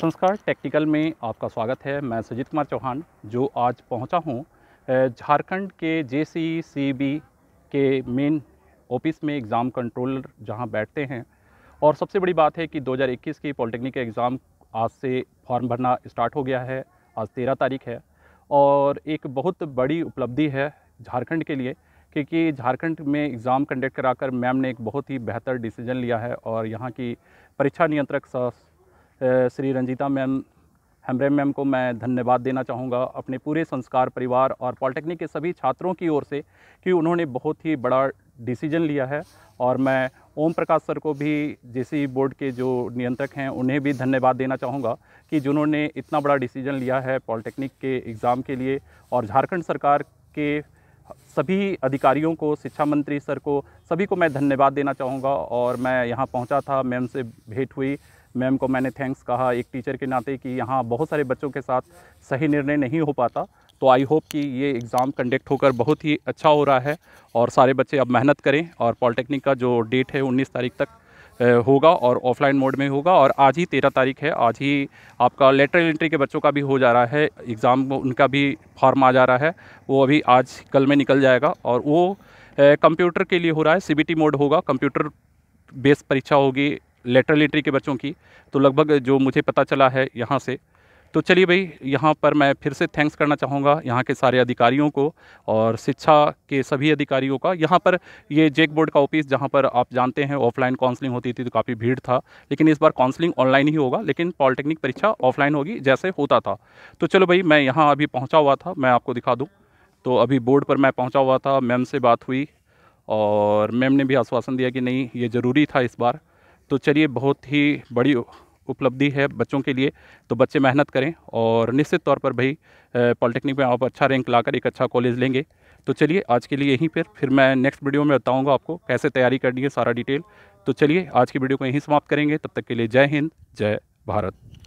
संस्कार टेक्निकल में आपका स्वागत है मैं सुजीत कुमार चौहान जो आज पहुंचा हूं झारखंड के जे सी के मेन ऑफिस में एग्ज़ाम कंट्रोलर जहां बैठते हैं और सबसे बड़ी बात है कि 2021 की पॉलिटेक्निक एग्ज़ाम आज से फॉर्म भरना स्टार्ट हो गया है आज तेरह तारीख है और एक बहुत बड़ी उपलब्धि है झारखंड के लिए क्योंकि झारखंड में एग्ज़ाम कंडक्ट कराकर मैम ने एक बहुत ही बेहतर डिसीजन लिया है और यहाँ की परीक्षा नियंत्रक श्री रंजीता मैम हमरे मैम को मैं धन्यवाद देना चाहूँगा अपने पूरे संस्कार परिवार और पॉलिटेक्निक के सभी छात्रों की ओर से कि उन्होंने बहुत ही बड़ा डिसीजन लिया है और मैं ओम प्रकाश सर को भी जे बोर्ड के जो नियंत्रक हैं उन्हें भी धन्यवाद देना चाहूँगा कि जिन्होंने इतना बड़ा डिसीजन लिया है पॉलिटेक्निक के एग्ज़ाम के लिए और झारखंड सरकार के सभी अधिकारियों को शिक्षा मंत्री सर को सभी को मैं धन्यवाद देना चाहूँगा और मैं यहाँ पहुँचा था मैम से भेंट हुई मैम को मैंने थैंक्स कहा एक टीचर के नाते कि यहाँ बहुत सारे बच्चों के साथ सही निर्णय नहीं हो पाता तो आई होप कि ये एग्ज़ाम कंडक्ट होकर बहुत ही अच्छा हो रहा है और सारे बच्चे अब मेहनत करें और पॉलिटेक्निक का जो डेट है उन्नीस तारीख तक होगा और ऑफलाइन मोड में होगा और आज ही तेरह तारीख है आज ही आपका लेटरल एंट्री के बच्चों का भी हो जा रहा है एग्ज़ाम उनका भी फॉर्म आ जा रहा है वो अभी आज कल में निकल जाएगा और वो कंप्यूटर के लिए हो रहा है सीबीटी मोड होगा कंप्यूटर बेस परीक्षा होगी लेटर लिटरी के बच्चों की तो लगभग जो मुझे पता चला है यहाँ से तो चलिए भाई यहाँ पर मैं फिर से थैंक्स करना चाहूँगा यहाँ के सारे अधिकारियों को और शिक्षा के सभी अधिकारियों का यहाँ पर ये जेक बोर्ड का ऑफिस जहाँ पर आप जानते हैं ऑफलाइन काउंसलिंग होती थी तो काफ़ी भीड़ था लेकिन इस बार काउंसलिंग ऑनलाइन ही होगा लेकिन पॉलिटेक्निक परीक्षा ऑफलाइन होगी जैसे होता था तो चलो भाई मैं यहाँ अभी पहुँचा हुआ था मैं आपको दिखा दूँ तो अभी बोर्ड पर मैं पहुँचा हुआ था मैम से बात हुई और मैम ने भी आश्वासन दिया कि नहीं ये ज़रूरी था इस बार तो चलिए बहुत ही बड़ी उपलब्धि है बच्चों के लिए तो बच्चे मेहनत करें और निश्चित तौर पर भाई पॉलिटेक्निक में आप अच्छा रैंक लाकर एक अच्छा कॉलेज लेंगे तो चलिए आज के लिए यहीं पर फिर मैं नेक्स्ट वीडियो में बताऊँगा आपको कैसे तैयारी करनी है सारा डिटेल तो चलिए आज की वीडियो को यहीं समाप्त करेंगे तब तक के लिए जय हिंद जय भारत